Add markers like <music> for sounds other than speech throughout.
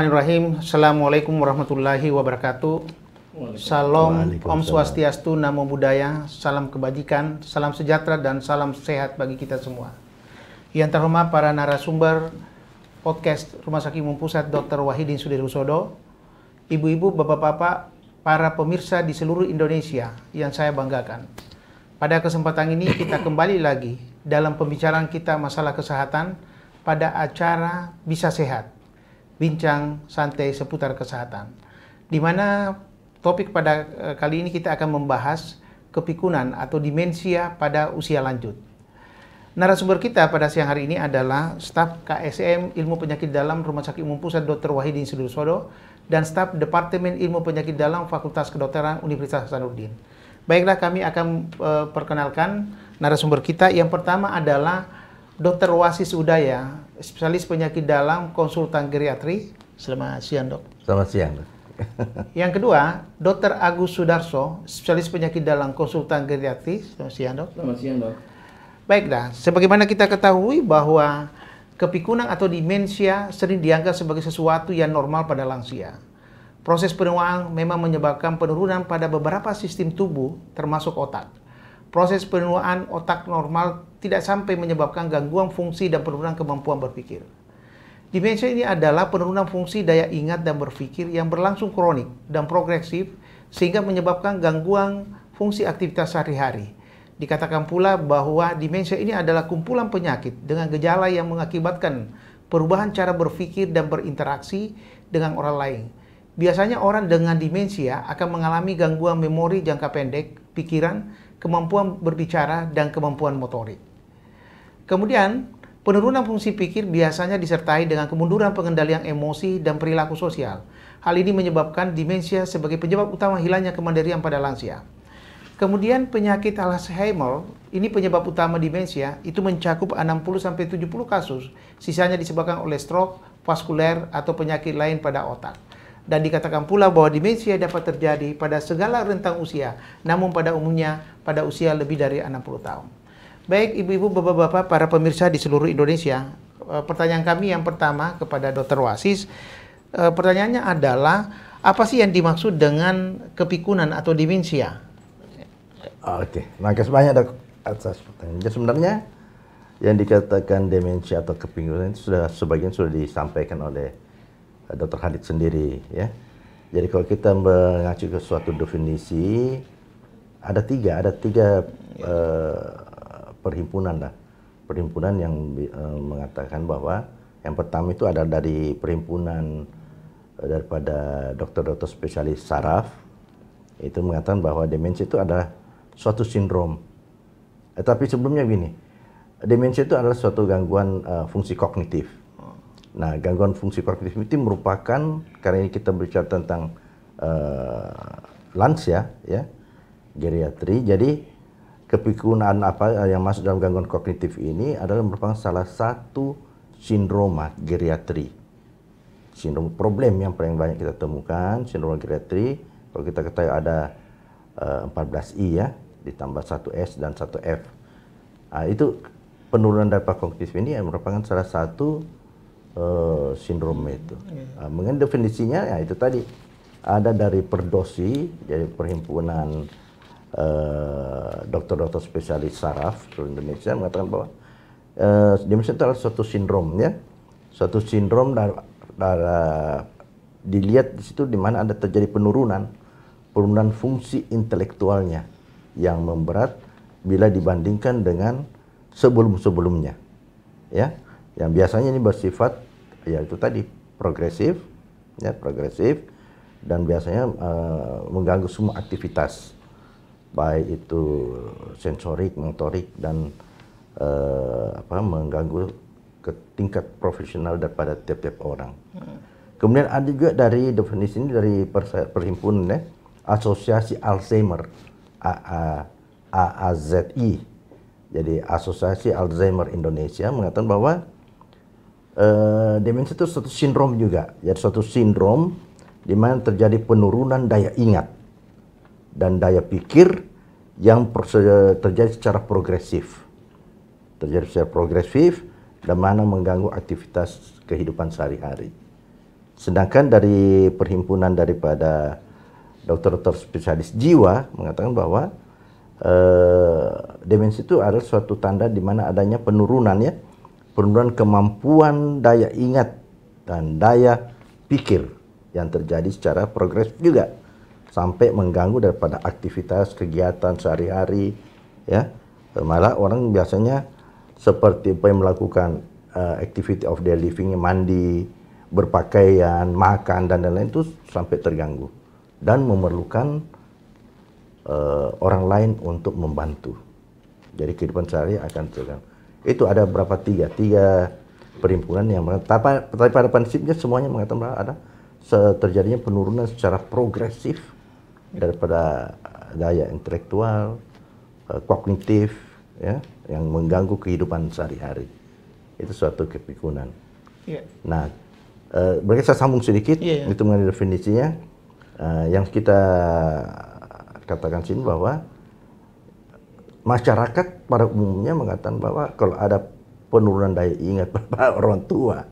Bismillahirrahmanirrahim. Assalamualaikum warahmatullahi wabarakatuh. Salam Om Swastiastu, Namo Buddhaya, salam kebajikan, salam sejahtera dan salam sehat bagi kita semua. Yang terhormat para narasumber podcast Rumah Sakit Umum Pusat Dr. Wahidin Sudirusodo, ibu-ibu, bapak-bapak, para pemirsa di seluruh Indonesia yang saya banggakan. Pada kesempatan ini kita <coughs> kembali lagi dalam pembicaraan kita masalah kesehatan pada acara Bisa Sehat bincang santai seputar kesehatan. Di mana topik pada eh, kali ini kita akan membahas kepikunan atau demensia pada usia lanjut. Narasumber kita pada siang hari ini adalah staf KSM Ilmu Penyakit Dalam Rumah Sakit Umum Pusat Dr. Wahidin Sudirsodo dan staf Departemen Ilmu Penyakit Dalam Fakultas Kedokteran Universitas Hasanuddin. Baiklah kami akan uh, perkenalkan narasumber kita. Yang pertama adalah Dr. Wasis Udaya spesialis penyakit dalam, konsultan geriatri. Selamat siang, Dok. Selamat siang, Dok. <laughs> Yang kedua, Dr. Agus Sudarso, spesialis penyakit dalam, konsultan geriatri. Selamat siang, Dok. Selamat siang, Dok. Baik dah, sebagaimana kita ketahui bahwa kepikunan atau demensia sering dianggap sebagai sesuatu yang normal pada lansia. Proses penuaan memang menyebabkan penurunan pada beberapa sistem tubuh termasuk otak proses penuaan otak normal tidak sampai menyebabkan gangguan fungsi dan penurunan kemampuan berpikir. Demensia ini adalah penurunan fungsi daya ingat dan berpikir yang berlangsung kronik dan progresif sehingga menyebabkan gangguan fungsi aktivitas sehari-hari. Dikatakan pula bahwa demensia ini adalah kumpulan penyakit dengan gejala yang mengakibatkan perubahan cara berpikir dan berinteraksi dengan orang lain. Biasanya orang dengan demensia akan mengalami gangguan memori jangka pendek, pikiran, kemampuan berbicara, dan kemampuan motorik. Kemudian, penurunan fungsi pikir biasanya disertai dengan kemunduran pengendalian emosi dan perilaku sosial. Hal ini menyebabkan demensia sebagai penyebab utama hilangnya kemandirian pada lansia. Kemudian penyakit Alzheimer, ini penyebab utama demensia, itu mencakup 60-70 kasus. Sisanya disebabkan oleh stroke, vaskuler, atau penyakit lain pada otak dan dikatakan pula bahwa demensia dapat terjadi pada segala rentang usia, namun pada umumnya pada usia lebih dari 60 tahun. Baik ibu-ibu, bapak-bapak, para pemirsa di seluruh Indonesia, eh, pertanyaan kami yang pertama kepada Dr. Wasis, eh, pertanyaannya adalah apa sih yang dimaksud dengan kepikunan atau demensia? Oke, makasih banyak dok atas pertanyaannya. Sebenarnya yang dikatakan demensia atau kepikunan itu sudah sebagian sudah disampaikan oleh Dr. Hadid sendiri ya. Jadi kalau kita mengacu ke suatu definisi ada tiga ada tiga uh, perhimpunan lah perhimpunan yang uh, mengatakan bahwa yang pertama itu ada dari perhimpunan uh, daripada dokter-dokter spesialis saraf itu mengatakan bahwa demensia itu adalah suatu sindrom. Eh, tapi sebelumnya gini, demensia itu adalah suatu gangguan uh, fungsi kognitif Nah, gangguan fungsi kognitif itu merupakan karena ini kita berbicara tentang uh, eh, lansia ya, ya, geriatri. Jadi kepikunan apa yang masuk dalam gangguan kognitif ini adalah merupakan salah satu sindroma geriatri. Sindrom problem yang paling banyak kita temukan sindrom geriatri. Kalau kita ketahui ada uh, eh, 14I ya, ditambah 1S dan 1F. Nah, itu penurunan dampak kognitif ini merupakan salah satu uh, eh, sindrom itu. Yeah. Iya. Uh, mengenai definisinya ya itu tadi ada dari perdosi dari perhimpunan eh, dokter-dokter uh, spesialis saraf seluruh Indonesia mengatakan bahwa uh, eh, demensia itu adalah suatu sindrom ya, suatu sindrom dari darah dilihat di situ di mana ada terjadi penurunan penurunan fungsi intelektualnya yang memberat bila dibandingkan dengan sebelum-sebelumnya ya yang biasanya ini bersifat ya itu tadi progresif ya progresif dan biasanya uh, mengganggu semua aktivitas baik itu sensorik, motorik dan uh, apa mengganggu ke tingkat profesional daripada tiap-tiap orang. Hmm. Kemudian ada juga dari definisi ini dari perhimpunan ya, Asosiasi Alzheimer AAZI. Jadi Asosiasi Alzheimer Indonesia mengatakan bahwa Eh, demensi itu suatu sindrom juga, jadi suatu sindrom di mana terjadi penurunan daya ingat dan daya pikir yang terjadi secara progresif. Terjadi secara progresif dan mana mengganggu aktivitas kehidupan sehari-hari. Sedangkan dari perhimpunan daripada dokter-dokter spesialis jiwa mengatakan bahwa eh, demensi itu adalah suatu tanda di mana adanya penurunan ya penurunan kemampuan daya ingat dan daya pikir yang terjadi secara progresif juga sampai mengganggu daripada aktivitas kegiatan sehari-hari ya malah orang biasanya seperti apa yang melakukan uh, activity of daily living mandi berpakaian makan dan lain-lain itu sampai terganggu dan memerlukan uh, orang lain untuk membantu jadi kehidupan sehari akan terganggu itu ada berapa tiga tiga perhimpunan yang tapi, tapi pada prinsipnya semuanya mengatakan bahwa ada terjadinya penurunan secara progresif daripada daya intelektual, eh, kognitif, ya, yang mengganggu kehidupan sehari-hari. Itu suatu kepikunan. Yeah. Nah, e, saya sambung sedikit, yeah, yeah. itu mengenai definisinya. Eh, yang kita katakan sini bahwa masyarakat pada umumnya mengatakan bahwa kalau ada penurunan daya ingat <laughs> bapak orang tua,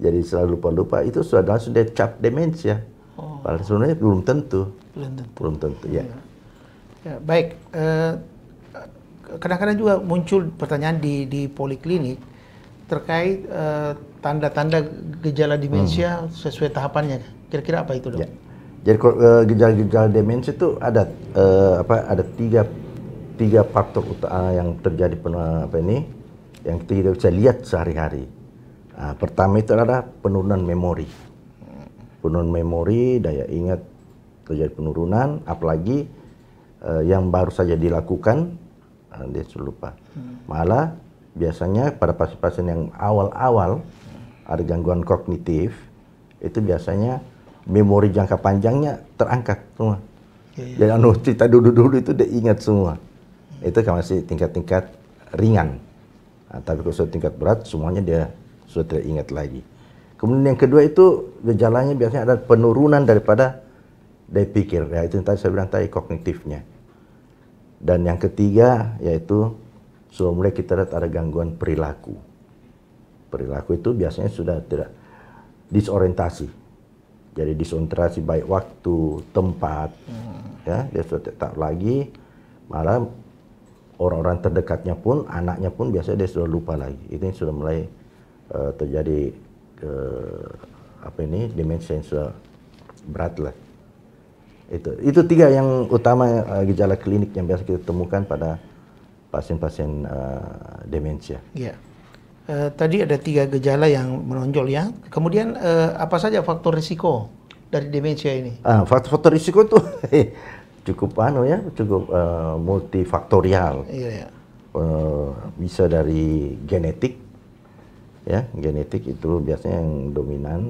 jadi selalu lupa-lupa itu sudah langsung dia cap demensia. Oh. Padahal sebenarnya belum tentu. Belum tentu. Belum tentu ya. Iya. ya. baik. Eh, kadang-kadang eh, juga muncul pertanyaan di di poliklinik terkait eh, tanda-tanda eh, gejala demensia hmm. sesuai tahapannya. Kira-kira apa itu dok? Ya. Jadi eh, gejala-gejala demensia itu ada eh, apa? Ada tiga tiga faktor utama yang terjadi penurunan apa ini yang kita bisa lihat sehari-hari. Nah, pertama itu adalah penurunan memori. Penurunan memori, daya ingat terjadi penurunan, apalagi uh, yang baru saja dilakukan uh, dia lupa. Hmm. Malah biasanya pada pasien-pasien yang awal-awal ada gangguan kognitif itu biasanya memori jangka panjangnya terangkat semua. Ya, ya. Jadi anu cerita dulu-dulu itu dia ingat semua itu masih tingkat-tingkat ringan. Nah, tapi kalau sudah tingkat berat, semuanya dia sudah tidak ingat lagi. Kemudian yang kedua itu gejalanya biasanya ada penurunan daripada daya pikir. Ya, itu yang tadi saya bilang tadi kognitifnya. Dan yang ketiga yaitu sudah mulai kita lihat ada gangguan perilaku. Perilaku itu biasanya sudah tidak disorientasi. Jadi disorientasi baik waktu, tempat, hmm. ya dia sudah tak lagi malah orang-orang terdekatnya pun, anaknya pun biasanya dia sudah lupa lagi. Itu sudah mulai uh, terjadi ke eh, apa ini demensia yang sudah berat lah. Itu itu tiga yang utama uh, gejala klinik yang biasa kita temukan pada pasien-pasien uh, demensia. Iya. Uh, tadi ada tiga gejala yang menonjol ya. Kemudian uh, apa saja faktor risiko dari demensia ini? Uh, faktor-faktor risiko tuh <laughs> cukup anu ya, cukup uh, multifaktorial. Iya, iya. Uh, bisa dari genetik, ya genetik itu biasanya yang dominan.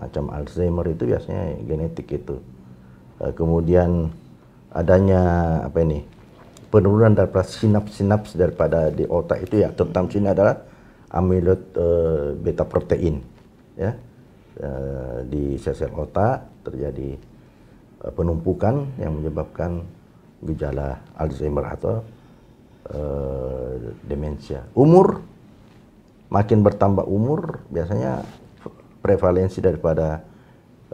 Macam Alzheimer itu biasanya genetik itu. Uh, kemudian adanya apa ini penurunan daripada sinaps-sinaps daripada di otak itu ya terutama sini adalah amiloid uh, beta protein ya uh, di sel-sel otak terjadi Eh, penumpukan yang menyebabkan gejala Alzheimer atau uh, demensia. Umur makin bertambah umur biasanya prevalensi daripada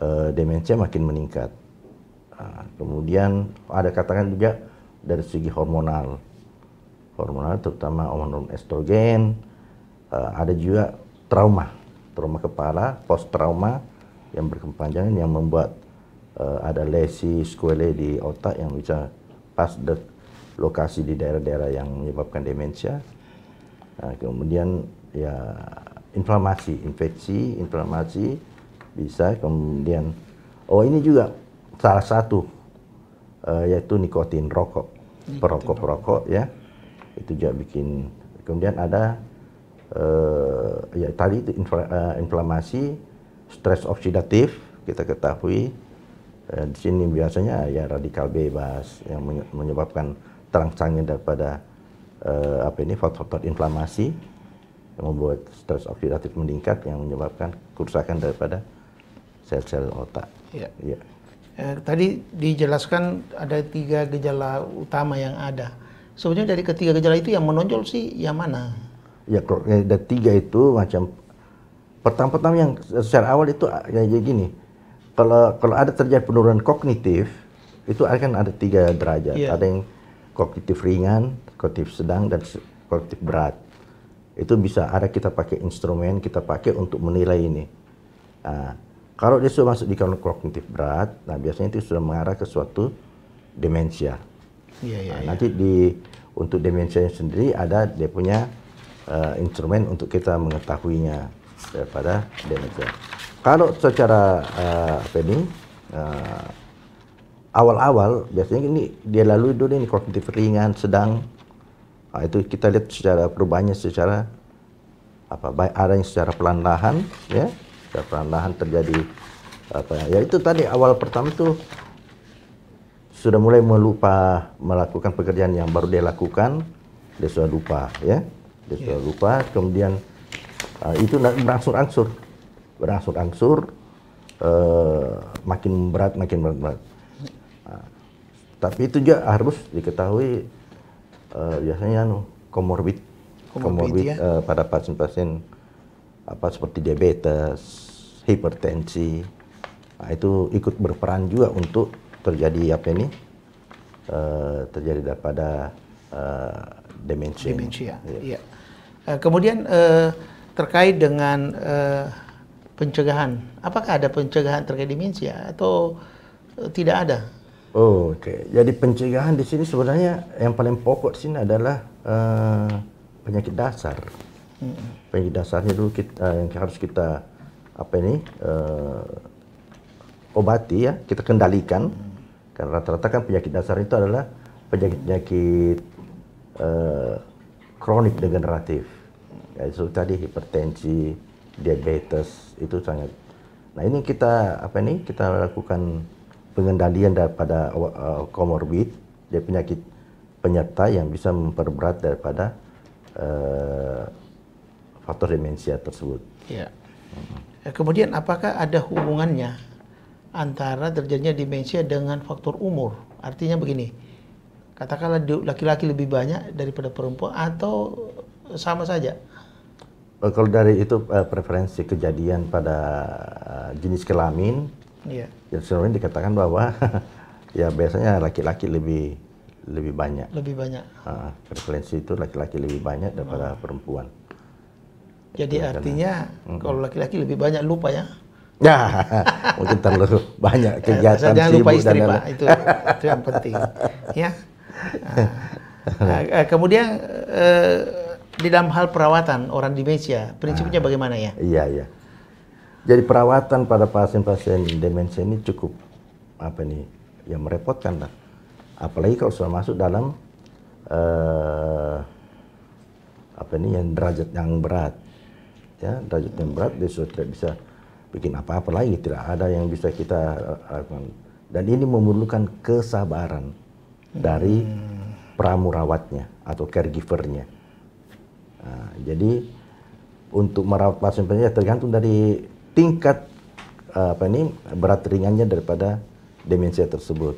uh, demensia makin meningkat. Nah, kemudian ada katakan juga dari segi hormonal, hormonal terutama hormon estrogen, uh, ada juga trauma, trauma kepala, post trauma yang berkepanjangan yang membuat uh, ada lesi squele di otak yang bisa pas de lokasi di daerah-daerah yang menyebabkan demensia. Nah, kemudian ya inflamasi, infeksi, inflamasi bisa kemudian oh ini juga salah satu uh, yaitu nikotin rokok, perokok-perokok ya itu juga bikin kemudian ada uh, ya tadi itu infla, uh, inflamasi, stres oksidatif kita ketahui Eh, di sini biasanya ya radikal bebas yang menyebabkan terangsangnya daripada eh, apa ini faktor-faktor inflamasi yang membuat stres oksidatif meningkat yang menyebabkan kerusakan daripada sel-sel otak. Ya. ya. Eh, tadi dijelaskan ada tiga gejala utama yang ada. Sebenarnya dari ketiga gejala itu yang menonjol sih yang mana? Ya, kalau eh, ada tiga itu macam pertama-pertama yang secara awal itu ya, ya gini kalau kalau ada terjadi penurunan kognitif itu akan ada tiga derajat. Yeah. Ada yang kognitif ringan, kognitif sedang dan kognitif berat. Itu bisa ada kita pakai instrumen kita pakai untuk menilai ini. Nah, kalau dia sudah masuk di kognitif berat, nah biasanya itu sudah mengarah ke suatu demensia. Yeah, iya, iya, yeah, nah, nanti di untuk demensianya sendiri ada dia punya uh, instrumen untuk kita mengetahuinya daripada demensia. Kalau secara uh, apa ini awal eh, awal-awal biasanya ini dia lalui dulu ini kognitif ringan, sedang nah, itu kita lihat secara perubahannya secara apa baik ada yang secara pelan-lahan ya secara pelan-lahan terjadi apa ya itu tadi awal pertama itu sudah mulai melupa melakukan pekerjaan yang baru dia lakukan dia sudah lupa ya dia sudah iya. lupa kemudian uh, itu berangsur-angsur berangsur-angsur uh, eh, makin berat, makin berat. berat. Nah, tapi itu juga harus diketahui uh, biasanya anu komorbid, komorbid ya? uh, pada pasien-pasien apa seperti diabetes, hipertensi, nah, itu ikut berperan juga untuk terjadi apa ini uh, terjadi pada uh, demensia. Demensia, ya. ya. kemudian uh, terkait dengan uh, pencegahan. Apakah ada pencegahan terkait demensia ya, atau eh, tidak ada? Oh, oke. Okay. Jadi pencegahan di sini sebenarnya yang paling pokok di sini adalah uh, penyakit dasar. Hmm. Penyakit dasarnya dulu kita, uh, eh, yang harus kita apa ini uh, obati ya, kita kendalikan. Hmm. Karena rata-rata kan penyakit dasar itu adalah penyakit-penyakit uh, kronik degeneratif. Mm. itu tadi hipertensi, diabetes itu sangat. Nah ini kita apa ini kita lakukan pengendalian daripada komorbid eh, uh, dari penyakit penyerta yang bisa memperberat daripada uh, faktor demensia tersebut. Iya. Ya. Kemudian apakah ada hubungannya antara terjadinya demensia dengan faktor umur? Artinya begini, katakanlah laki-laki lebih banyak daripada perempuan atau sama saja? Eh, kalau dari itu uh, preferensi kejadian pada uh, jenis kelamin, yeah. jenis kelamin dikatakan bahwa <laughs> ya biasanya laki-laki lebih lebih banyak. Lebih banyak. Uh, preferensi itu laki-laki lebih banyak daripada hmm. perempuan. Jadi itu iya, artinya karena, kalau laki-laki lebih banyak lupa ya? Ya, <laughs> mungkin terlalu banyak <laughs> kegiatan sibuk lupa istri dan lain-lain. itu, itu yang penting. ya. Nah, kemudian di dalam hal perawatan orang demensia, prinsipnya ah, bagaimana ya? Iya, iya. Jadi perawatan pada pasien-pasien demensia ini cukup apa nih? yang merepotkan lah. Apalagi kalau sudah masuk dalam uh, apa ini yang derajat yang berat. Ya, derajat yang berat dia sudah tidak bisa bikin apa-apa lagi, tidak ada yang bisa kita eh, lakukan. Dan ini memerlukan kesabaran dari hmm. pramurawatnya atau caregivernya Nah, jadi untuk merawat pasien penyakit tergantung dari tingkat eh, apa ini berat ringannya daripada demensia tersebut.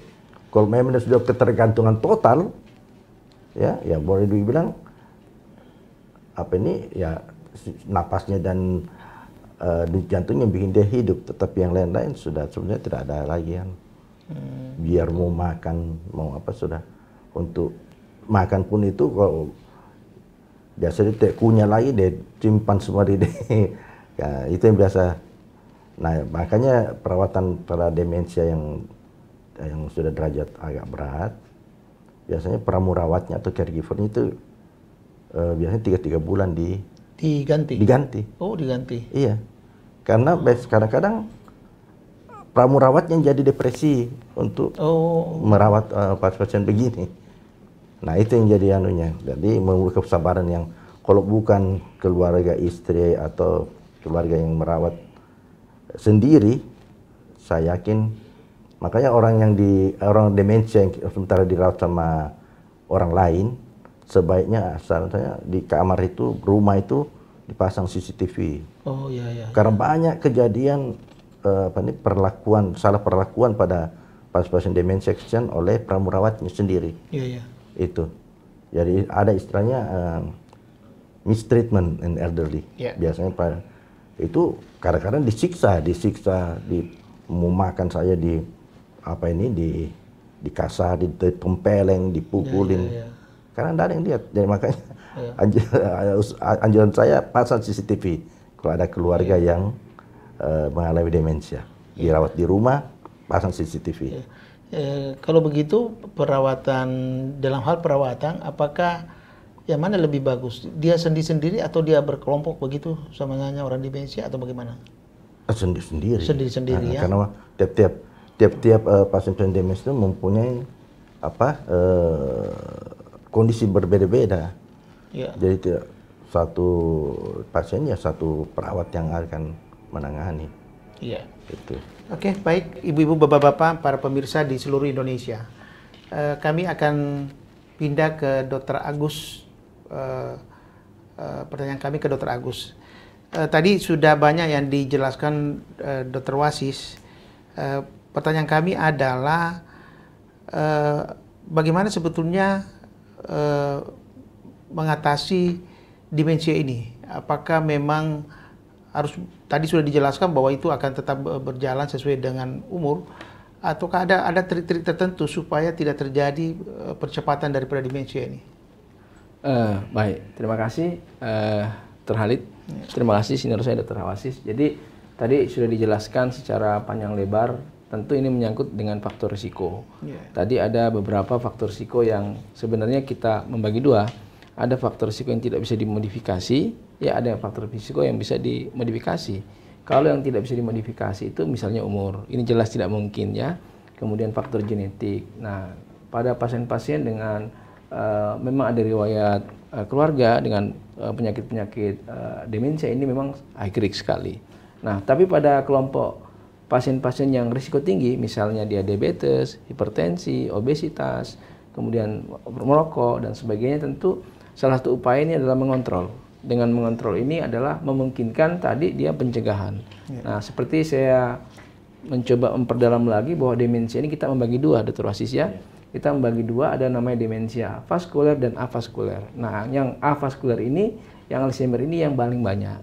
Kalau memang sudah ketergantungan total, ya, ya boleh dibilang apa ini ya napasnya dan uh, jantungnya bikin dia hidup, tetapi yang lain-lain sudah sebenarnya tidak ada lagi yang hmm. biar mau makan mau apa sudah untuk makan pun itu kalau biasa dia tak kunyah lagi dia simpan semua di <laughs> ya, itu yang biasa nah makanya perawatan pada demensia yang yang sudah derajat agak berat biasanya pramurawatnya atau caregivernya itu uh, biasanya tiga tiga bulan di diganti diganti oh diganti iya karena kadang-kadang pramurawatnya jadi depresi untuk oh. merawat uh, eh, pasien begini Nah itu yang jadi anunya. Jadi memiliki kesabaran yang kalau bukan keluarga istri atau keluarga yang merawat sendiri, saya yakin makanya orang yang di orang demensia yang sementara dirawat sama orang lain sebaiknya asal saya di kamar itu rumah itu dipasang CCTV. Oh iya iya. iya. Karena iya. banyak kejadian eh, apa ini perlakuan salah perlakuan pada pas pasien demensia oleh pramurawatnya sendiri. Iya iya itu. Jadi ada istilahnya uh, mistreatment in elderly. Yeah. Biasanya pada itu kadang-kadang disiksa, disiksa, di mau saya di apa ini di dikasar, tempeleng, dipukulin. Yeah, yeah, yeah. Karena tidak ada yang lihat. Jadi makanya yeah. <laughs> <laughs> anjuran saya pasang CCTV kalau ada keluarga yeah. yang uh, mengalami demensia, yeah. dirawat di rumah, pasang CCTV. Yeah E, kalau begitu perawatan dalam hal perawatan apakah yang mana lebih bagus? Dia sendiri-sendiri atau dia berkelompok begitu sama hanya orang demensia atau bagaimana? Ah, sendiri-sendiri. Sendiri-sendiri nah, ya. Karena tiap-tiap tiap-tiap uh, eh, pasien-pasien demensia itu mempunyai apa uh, kondisi berbeda-beda. Ya. Jadi tidak satu pasien ya satu perawat yang akan menangani. Iya. Itu. Oke, okay, baik ibu-ibu, bapak-bapak, para pemirsa di seluruh Indonesia. Uh, kami akan pindah ke Dr. Agus. Uh, uh, pertanyaan kami ke Dr. Agus. Uh, tadi sudah banyak yang dijelaskan uh, Dr. Wasis. Uh, pertanyaan kami adalah uh, bagaimana sebetulnya uh, mengatasi dimensi ini? Apakah memang harus tadi sudah dijelaskan bahwa itu akan tetap eh, berjalan sesuai dengan umur ataukah ada ada trik-trik tertentu supaya tidak terjadi eh, percepatan daripada demensia ini? Uh, baik, terima kasih uh, Terhalit. Ya. Terima kasih senior saya Dr. Hawasis. Jadi tadi sudah dijelaskan secara panjang lebar. Tentu ini menyangkut dengan faktor risiko. Ya. Tadi ada beberapa faktor risiko yang sebenarnya kita membagi dua. Ada faktor risiko yang tidak bisa dimodifikasi, ya ada faktor fisiko yang bisa dimodifikasi. Kalau yang tidak bisa dimodifikasi itu misalnya umur, ini jelas tidak mungkin ya. Kemudian faktor genetik. Nah, pada pasien-pasien dengan uh, memang ada riwayat uh, keluarga dengan eh, penyakit-penyakit uh, uh, demensia ini memang high risk sekali. Nah, tapi pada kelompok pasien-pasien yang risiko tinggi, misalnya dia diabetes, hipertensi, obesitas, kemudian merokok dan sebagainya, tentu salah satu upaya ini adalah mengontrol dengan mengontrol ini adalah memungkinkan tadi dia pencegahan. Ya. Nah, seperti saya mencoba memperdalam lagi bahwa demensia ini kita membagi dua, Dr. Wasis ya. Iya. Kita membagi dua, ada namanya demensia vaskuler dan avaskuler. Nah, yang avaskuler ini, yang Alzheimer ini yang paling banyak.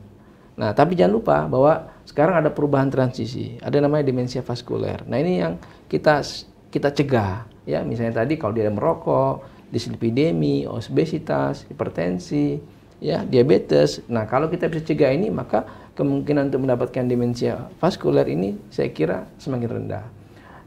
Nah, tapi jangan lupa bahwa sekarang ada perubahan transisi, ada namanya demensia vaskuler. Nah, ini yang kita kita cegah ya, misalnya tadi kalau dia merokok, dislipidemi, obesitas, hipertensi, ya diabetes. Nah, kalau kita bisa cegah ini, maka kemungkinan untuk mendapatkan demensia vaskuler ini saya kira semakin rendah.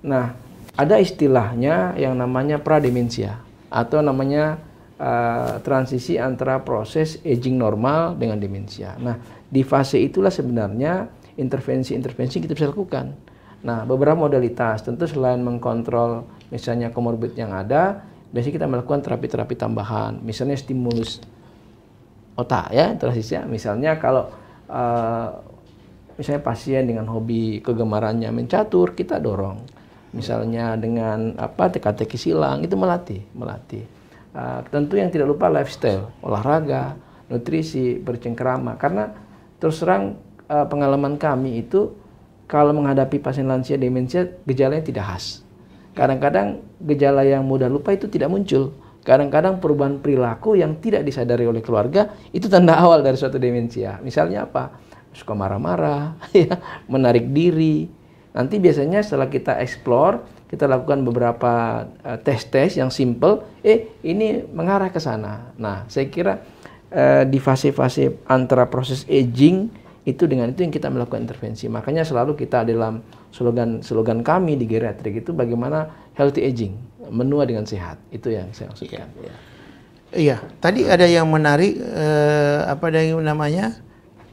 Nah, ada istilahnya yang namanya prademensia atau namanya uh, transisi antara proses aging normal dengan demensia. Nah, di fase itulah sebenarnya intervensi-intervensi kita bisa lakukan. Nah, beberapa modalitas tentu selain mengkontrol misalnya komorbid yang ada, biasanya kita melakukan terapi-terapi tambahan, misalnya stimulus otak ya transisinya misalnya kalau uh, misalnya pasien dengan hobi kegemarannya mencatur kita dorong misalnya dengan apa teka-teki silang itu melatih melatih uh, tentu yang tidak lupa lifestyle olahraga nutrisi bercengkerama karena terus terang uh, pengalaman kami itu kalau menghadapi pasien lansia demensia gejalanya tidak khas kadang-kadang gejala yang mudah lupa itu tidak muncul Kadang-kadang perubahan perilaku yang tidak disadari oleh keluarga itu tanda <laughs> awal dari suatu demensia. Misalnya apa? Suka marah-marah, <laughs> ya, menarik diri. Nanti biasanya setelah kita explore, kita lakukan beberapa eh, tes-tes yang simple, eh ini mengarah ke sana. Nah, saya kira uh, di fase-fase antara proses aging itu dengan itu yang kita melakukan intervensi. Makanya selalu kita dalam slogan-slogan kami di geriatrik itu bagaimana healthy aging, menua dengan sehat. Itu yang saya maksudkan. Iya. Ya. Iya, tadi ada yang menarik eh, apa yang namanya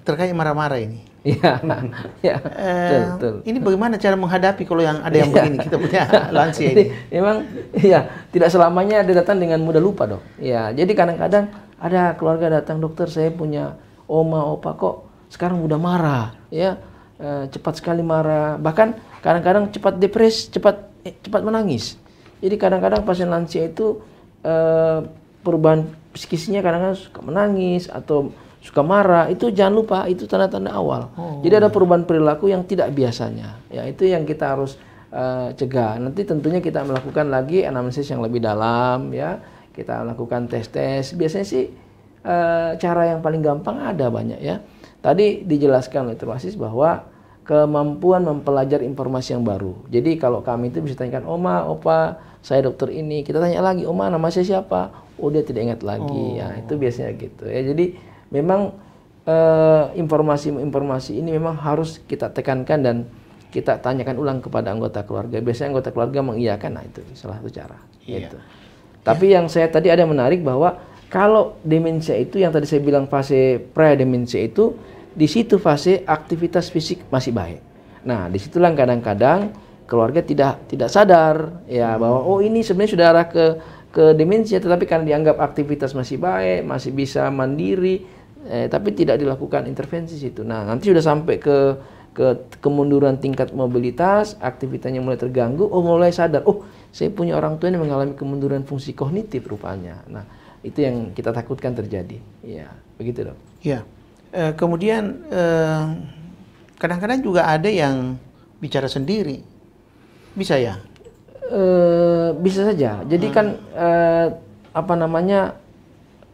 terkait marah-marah ini. Iya. <laughs> ya, eh, Ini bagaimana cara menghadapi kalau yang ada yang iya. begini kita punya <laughs> lansia ini? Memang ya, tidak selamanya ada datang dengan mudah lupa, Dok. Ya, jadi kadang-kadang ada keluarga datang, "Dokter, saya punya oma, opa kok sekarang udah marah ya e, cepat sekali marah bahkan kadang-kadang cepat depres cepat eh, cepat menangis jadi kadang-kadang pasien lansia itu e, perubahan psikisnya kadang-kadang suka menangis atau suka marah itu jangan lupa itu tanda-tanda awal oh. jadi ada perubahan perilaku yang tidak biasanya ya itu yang kita harus e, cegah nanti tentunya kita melakukan lagi analisis yang lebih dalam ya kita lakukan tes tes biasanya sih e, cara yang paling gampang ada banyak ya Tadi dijelaskan oleh Terbasis bahwa kemampuan mempelajari informasi yang baru. Jadi kalau kami itu bisa tanyakan, Oma, Opa, saya dokter ini. Kita tanya lagi, Oma, nama saya siapa? Oh, dia tidak ingat lagi. Oh. Ya, itu biasanya gitu. Ya, jadi memang informasi-informasi eh, ini memang harus kita tekankan dan kita tanyakan ulang kepada anggota keluarga. Biasanya anggota keluarga mengiyakan, nah itu salah satu cara. Iya. Gitu. Tapi ya. yang saya tadi ada menarik bahwa kalau demensia itu yang tadi saya bilang fase pre-demensia itu di situ fase aktivitas fisik masih baik. Nah, di disitulah kadang-kadang keluarga tidak tidak sadar ya hmm. bahwa oh ini sebenarnya sudah arah ke ke demensia tetapi karena dianggap aktivitas masih baik, masih bisa mandiri eh, tapi tidak dilakukan intervensi situ. Nah, nanti sudah sampai ke ke kemunduran tingkat mobilitas, aktivitasnya mulai terganggu, oh mulai sadar, oh saya punya orang tua yang mengalami kemunduran fungsi kognitif rupanya. Nah, itu yang kita takutkan terjadi. Ya, begitu dok. Ya. E, kemudian eh, kadang-kadang e, juga ada yang bicara sendiri. Bisa ya? E, bisa saja. Jadi hmm. kan e, apa namanya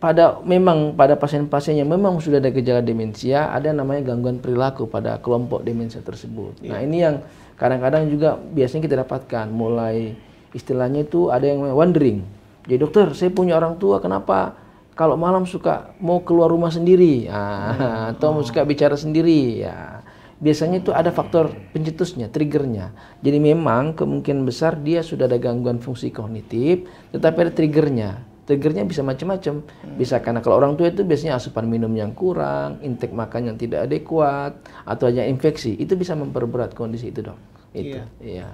pada memang pada pasien-pasien yang memang sudah ada gejala demensia ada namanya gangguan perilaku pada kelompok demensia tersebut. ya. Nah ini yang kadang-kadang juga biasanya kita dapatkan mulai istilahnya itu ada yang wandering jadi dokter saya punya orang tua kenapa kalau malam suka mau keluar rumah sendiri ah, hmm. atau mau suka bicara sendiri ya biasanya itu ada faktor pencetusnya triggernya jadi memang kemungkinan besar dia sudah ada gangguan fungsi kognitif tetapi ada triggernya triggernya bisa macam-macam hmm. bisa karena kalau orang tua itu biasanya asupan minum yang kurang intake makan yang tidak adekuat atau hanya infeksi itu bisa memperberat kondisi itu dok itu iya. Yeah.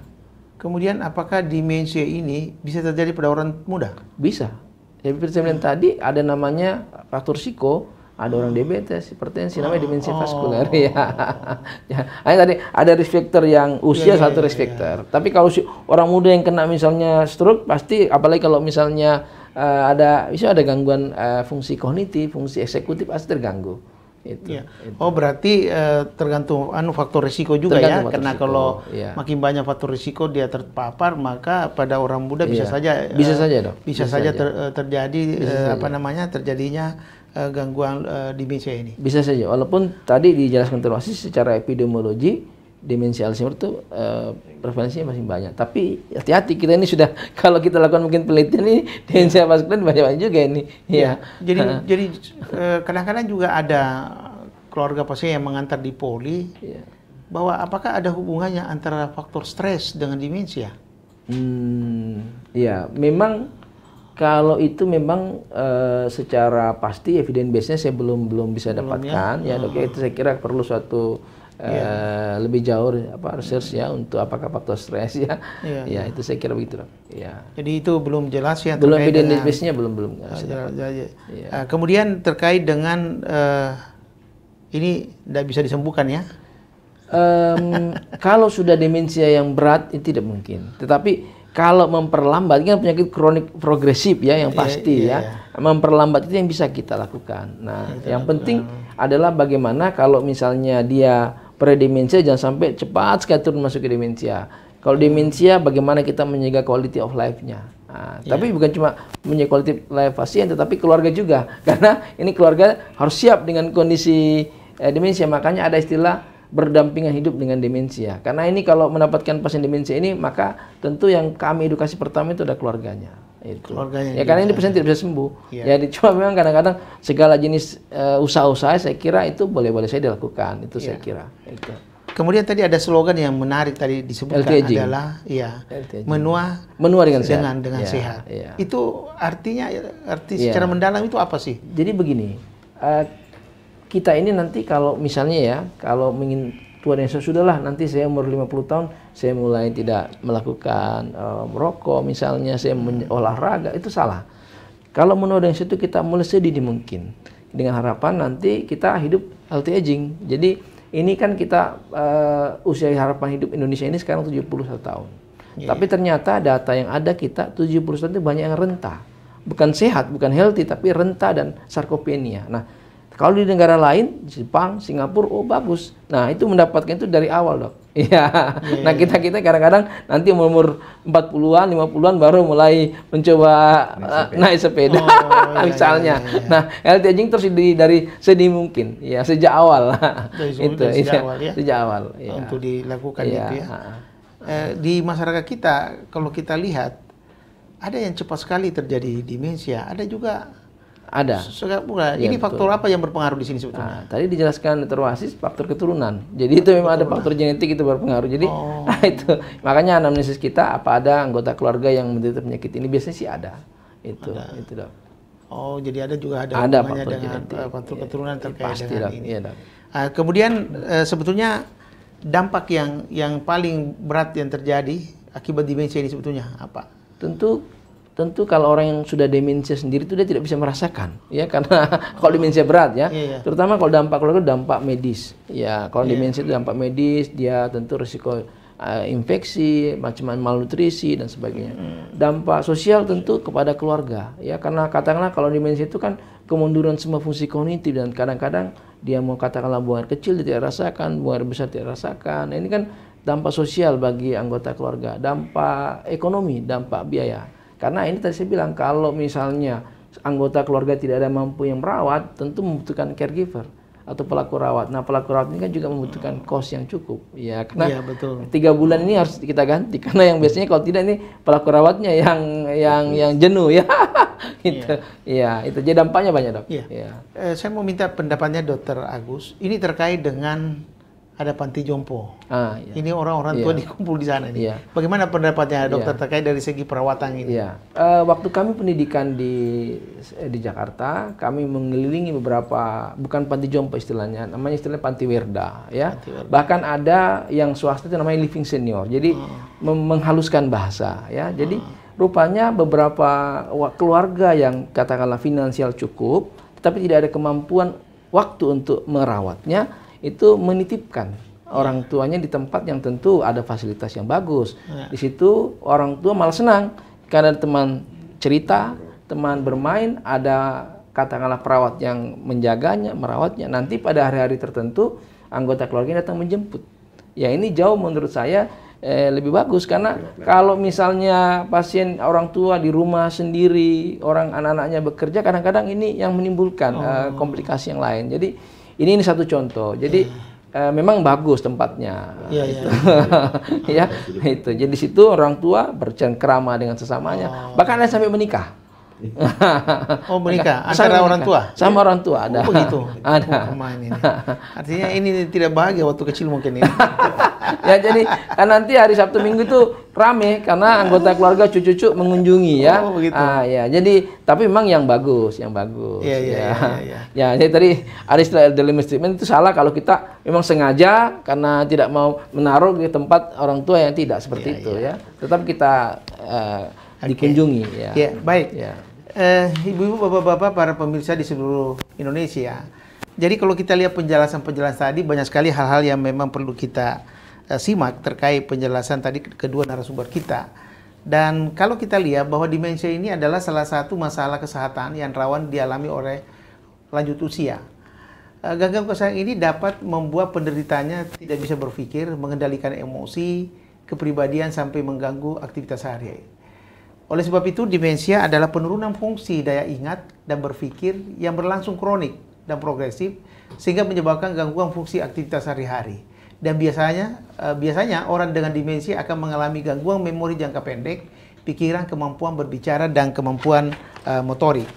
Kemudian apakah demensia ini bisa terjadi pada orang muda? Bisa. Ya, seperti saya bilang tadi ada namanya faktor siko, ada orang diabetes, hipertensi, namanya demensia vaskular oh. <laughs> ya. ya. tadi ada risk factor yang usia yeah, iya, satu iya, risk factor. Iya. Tapi kalau si orang muda yang kena misalnya stroke pasti apalagi kalau misalnya uh, ada bisa ada gangguan uh, fungsi kognitif, fungsi eksekutif pasti terganggu. Itu, ya. itu. Oh berarti uh, tergantung anu faktor risiko juga ya. tergantung ya. Karena risiko, kalau ya. makin banyak faktor risiko dia terpapar maka pada orang muda bisa ya. saja bisa uh, saja dok. Bisa, bisa saja ter, terjadi bisa uh, saja. apa namanya terjadinya uh, gangguan uh, demensia ini. Bisa saja. Walaupun tadi dijelaskan terus secara epidemiologi dimensi Alzheimer itu uh, eh, prevalensinya masih banyak. Tapi hati-hati kita ini sudah <laughs> kalau kita lakukan mungkin penelitian ini <laughs> dimensi yeah. vaskular banyak banyak juga ini. Iya. ya. Jadi uh. jadi eh, kadang-kadang juga ada keluarga pasien yang mengantar di poli ya. bahwa apakah ada hubungannya antara faktor stres dengan demensia? Hmm, ya memang kalau itu memang uh, secara pasti evidence base-nya saya belum belum bisa belum ya. dapatkan ya, ya dok. Ya, itu saya kira perlu suatu yeah. Iya. lebih jauh apa research ya untuk apakah faktor stres ya. Yeah. <laughs> ya itu saya kira begitu. Ya. Jadi itu belum jelas ya belum evidence base belum belum. Ya. Uh, kemudian terkait dengan uh, ini tidak bisa disembuhkan ya. Um, <laughs> kalau sudah demensia yang berat itu ya tidak mungkin. Tetapi kalau memperlambat ini kan penyakit kronik progresif ya yang iya, pasti yeah, yeah, ya yeah. memperlambat itu yang bisa kita lakukan. Nah, yeah, yang penting penting adalah bagaimana kalau misalnya dia predimensia jangan sampai cepat sekali turun masuk ke demensia. Kalau demensia bagaimana kita menjaga quality of life-nya. Nah, yeah. Tapi bukan cuma menjaga quality of life pasien tetapi keluarga juga <laughs> karena ini keluarga harus siap dengan kondisi eh, demensia makanya ada istilah berdampingan hidup dengan demensia. Karena ini kalau mendapatkan pasien demensia ini maka tentu yang kami edukasi pertama itu ada keluarganya itu. Iya. Keluarganya ya karena ini pasien tidak bisa sembuh. Ya. Jadi cuma memang kadang-kadang segala jenis eh, usaha-usaha saya kira itu boleh-boleh saya dilakukan itu ya. saya iya. kira. Itu. Kemudian tadi ada slogan yang menarik tadi disebutkan LTG. adalah ya LTG. menua menua dengan sehat. dengan dengan ya, sehat. Ya. Itu artinya arti ya. secara mendalam itu apa sih? Jadi begini, uh, kita ini nanti kalau misalnya ya kalau ingin Tuhan Yesus sudahlah nanti saya umur 50 tahun saya mulai tidak melakukan eh, merokok misalnya saya olahraga itu salah kalau menurut yang situ kita mulai sedini mungkin dengan harapan nanti kita hidup healthy aging jadi ini kan kita uh, usia harapan hidup Indonesia ini sekarang 71 tahun yeah. tapi ternyata data yang ada kita 71 itu banyak yang rentah bukan sehat bukan healthy tapi rentah dan sarkopenia nah kalau di negara lain Jepang Singapura oh bagus nah itu mendapatkan itu dari awal dok Iya. Yeah. Nah, kita-kita iya. kadang-kadang nanti umur 40-an, 50-an baru mulai mencoba naik sepeda, uh, naik sepeda oh, iya, <laughs> iya, misalnya. Iya, iya, iya. Nah, healthy aging terus di, dari sedih mungkin. Ya, sejak awal. itu <laughs> sejak iya. awal ya. Sejak awal. Ya. Untuk dilakukan ya. gitu ya. Eh, di masyarakat kita kalau kita lihat ada yang cepat sekali terjadi demensia, ada juga ada. Singapura. Ya, ini betul. faktor apa yang berpengaruh di sini sebetulnya? Nah, tadi dijelaskan terwasis faktor keturunan. Jadi faktor itu memang keturunan. ada faktor genetik itu berpengaruh. Jadi oh. <laughs> itu makanya anamnesis kita apa ada anggota keluarga yang menderita penyakit ini biasanya sih ada. Itu ada. itu dok. Oh, jadi ada juga ada, ada faktor dengan genetik. Eh, faktor iya, keturunan ya, terkait pasti, dengan dok. ini. Ya, dok. Uh, kemudian uh, sebetulnya dampak yang yang paling berat yang terjadi akibat dimensi ini sebetulnya apa? Tentu tentu kalau orang yang sudah demensia sendiri itu dia tidak bisa merasakan ya karena <laughs> kalau demensia berat ya yeah, yeah. terutama kalau dampak kalau itu dampak medis ya kalau yeah. demensia itu dampak medis dia tentu risiko uh, infeksi macam malnutrisi dan sebagainya dampak sosial tentu kepada keluarga ya karena katakanlah kalau demensia itu kan kemunduran semua fungsi kognitif dan kadang-kadang dia mau katakanlah buang air kecil dia tidak rasakan buang air besar tidak rasakan nah, ini kan dampak sosial bagi anggota keluarga dampak ekonomi dampak biaya karena ini tadi saya bilang kalau misalnya anggota keluarga tidak ada mampu yang merawat, tentu membutuhkan caregiver atau pelaku rawat. Nah, pelaku rawat ini kan juga membutuhkan kos yang cukup. Ya, karena ya, betul. tiga bulan ini harus kita ganti <laughs> karena yang biasanya kalau tidak ini pelaku rawatnya yang yang yang jenuh ya. <laughs> Gitu. Iya. Iya, itu. Ya. ya, itu jadi dampaknya banyak, Dok. Ya. ya. Eh, saya mau minta pendapatnya Dokter Agus. Ini terkait dengan ada panti jompo. Ah, iya. Ini orang-orang tua iya. dikumpul di sana nih. Iya. Bagaimana pendapatnya iya. dokter iya. terkait dari segi perawatan ini? Iya. Uh, waktu kami pendidikan di eh, di Jakarta, kami mengelilingi beberapa bukan panti jompo istilahnya, namanya istilahnya panti werda ya. Bahkan ada yang swasta itu namanya living senior. Jadi oh. menghaluskan bahasa ya. Jadi ah. rupanya beberapa keluarga yang katakanlah finansial cukup, tapi tidak ada kemampuan waktu untuk merawatnya itu menitipkan orang iya. tuanya di tempat yang tentu ada fasilitas yang bagus. Iya. Di situ orang tua malah senang karena teman cerita, teman bermain, ada katakanlah perawat yang menjaganya, merawatnya. Nanti pada hari-hari tertentu anggota keluarga datang menjemput. Ya ini jauh menurut saya eh, lebih bagus karena kalau misalnya pasien orang tua di rumah sendiri, orang anak-anaknya bekerja, kadang-kadang ini yang menimbulkan eh, oh. eh, komplikasi yang lain. Jadi ini ini satu contoh. Jadi yeah. Ya. uh, memang bagus tempatnya. Yeah, ya, itu. Yeah. Ya. <laughs> ya, itu. Jadi situ orang tua bercengkrama dengan sesamanya, oh. bahkan ada sampai menikah oh menikah antara menikah. orang tua sama ya? orang tua oh, ada. Oh begitu. <laughs> Ada. Oh, ini. Artinya ini tidak bahagia waktu kecil mungkin ini. <laughs> ya jadi kan nanti hari Sabtu Minggu itu rame karena anggota keluarga cucu-cucu mengunjungi ya. Oh begitu. Ah ya. Jadi tapi memang yang bagus, yang bagus. Iya iya ya. iya. Ya, ya. ya jadi tadi ada istilah dalam statement itu salah kalau kita memang sengaja karena tidak mau menaruh di tempat orang tua yang tidak seperti ya, itu ya. ya. Tetap kita uh, eh, okay. dikunjungi ya. Ya, baik. Ya eh, ibu-ibu, bapak-bapak, para pemirsa di seluruh Indonesia. Jadi kalau kita lihat penjelasan-penjelasan tadi banyak sekali hal-hal yang memang perlu kita eh, simak terkait penjelasan tadi kedua narasumber kita. Dan kalau kita lihat bahwa dimensi ini adalah salah satu masalah kesehatan yang rawan dialami oleh lanjut usia. Eh, Gangguan kesehatan ini dapat membuat penderitanya tidak bisa berpikir, mengendalikan emosi, kepribadian sampai mengganggu aktivitas sehari-hari. Oleh sebab itu, demensia adalah penurunan fungsi daya ingat dan berpikir yang berlangsung kronik dan progresif sehingga menyebabkan gangguan fungsi aktivitas sehari-hari. Dan biasanya eh, biasanya orang dengan demensia akan mengalami gangguan memori jangka pendek, pikiran, kemampuan berbicara dan kemampuan eh, motorik.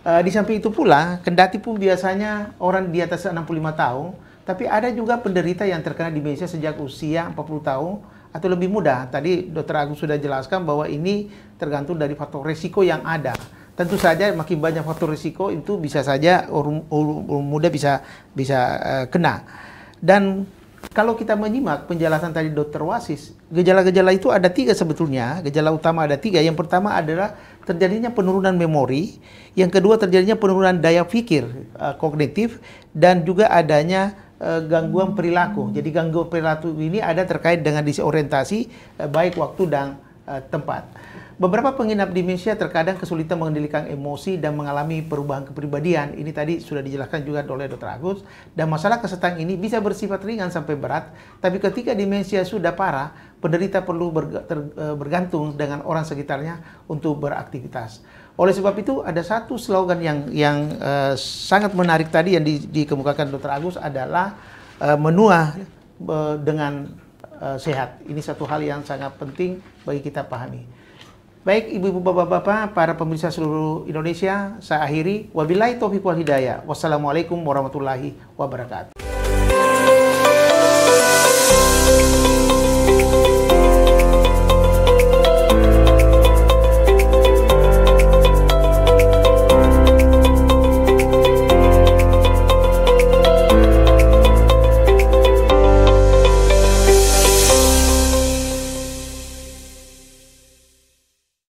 Uh, di samping itu pula, kendati pun biasanya orang di atas 65 tahun, tapi ada juga penderita yang terkena demensia sejak usia 40 tahun atau lebih mudah. Tadi dokter Agus sudah jelaskan bahwa ini tergantung dari faktor risiko yang ada. Tentu saja makin banyak faktor risiko itu bisa saja orang, muda bisa bisa uh, kena. Dan kalau kita menyimak penjelasan tadi dokter Wasis, gejala-gejala itu ada tiga sebetulnya. Gejala utama ada tiga. Yang pertama adalah terjadinya penurunan memori. Yang kedua terjadinya penurunan daya pikir uh, kognitif. Dan juga adanya Eh, gangguan perilaku. Jadi gangguan perilaku ini ada terkait dengan disorientasi eh, baik waktu dan eh, tempat. Beberapa penginap di terkadang kesulitan mengendalikan emosi dan mengalami perubahan kepribadian. Ini tadi sudah dijelaskan juga oleh Dr. Agus. Dan masalah kesetan ini bisa bersifat ringan sampai berat, tapi ketika demensia sudah parah, penderita perlu bergantung dengan orang sekitarnya untuk beraktivitas. Oleh sebab itu ada satu slogan yang yang uh, sangat menarik tadi yang di, dikemukakan Dr. Agus adalah uh, eh, menua uh, dengan uh, sehat. Ini satu hal yang sangat penting bagi kita pahami. Baik ibu-ibu bapak-bapak, para pemirsa seluruh Indonesia, saya akhiri. Wabillahi taufiq wal hidayah. Wassalamualaikum warahmatullahi wabarakatuh.